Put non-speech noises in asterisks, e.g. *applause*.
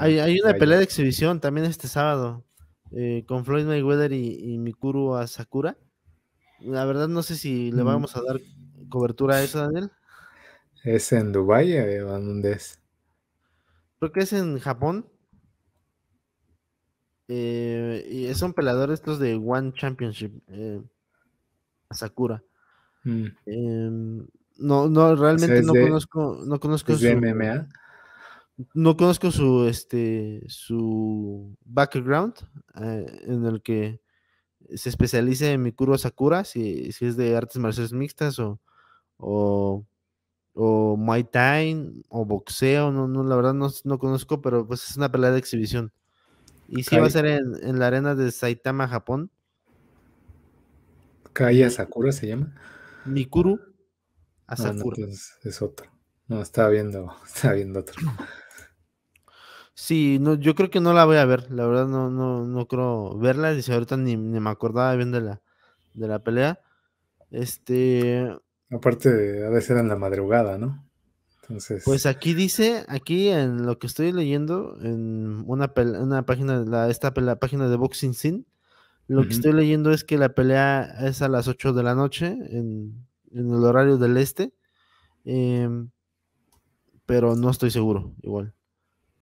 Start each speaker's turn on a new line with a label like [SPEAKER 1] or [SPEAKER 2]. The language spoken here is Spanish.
[SPEAKER 1] hay, una pelea de exhibición también este sábado eh, con Floyd Mayweather y, y Mikuru Sakura. La verdad no sé si le mm. vamos a dar cobertura a eso, Daniel. ¿Es en Dubái eh, o dónde es? Creo que es en Japón. Eh, y son Peladores estos de One Championship. Eh, Asakura. Mm. Em, no, no, realmente no, conozco, no conozco. MMA? No conozco su, este, su background eh, en el que se especialice en Mikuru Sakura, si, si es de artes marciales mixtas o, o, o Muay Thai o boxeo, no, no la verdad no, conozco, pero pues es una pelea de exhibición. Y si va a ser en, la arena de Saitama, Japón. Kaya Sakura se llama. Mikuru ah, Asakura. Pues, es otro. No, estaba viendo, *laughs* estaba viendo otro. Sí, no, yo creo que no la voy a ver, la verdad no, no, no creo verla, dice ahorita ni, me acordaba bien de la, de la pelea. Este. Aparte, a veces era en la madrugada, ¿no? Pues Entonces. Pues aquí dice, aquí en lo que estoy leyendo, en una, una página, la, esta la página de Boxing Sin, lo que estoy leyendo es que la pelea es a las 8 de la noche, en, el horario del este, em, pero no estoy seguro, igual.